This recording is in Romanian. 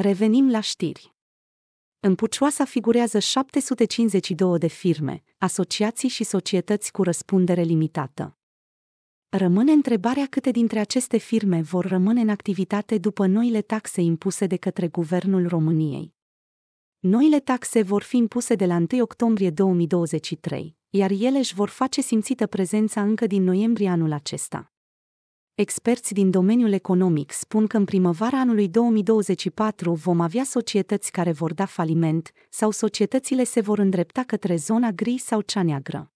Revenim la știri. În Pucioasa figurează 752 de firme, asociații și societăți cu răspundere limitată. Rămâne întrebarea câte dintre aceste firme vor rămâne în activitate după noile taxe impuse de către Guvernul României. Noile taxe vor fi impuse de la 1 octombrie 2023, iar ele își vor face simțită prezența încă din noiembrie anul acesta. Experți din domeniul economic spun că în primăvara anului 2024 vom avea societăți care vor da faliment sau societățile se vor îndrepta către zona gri sau cea neagră.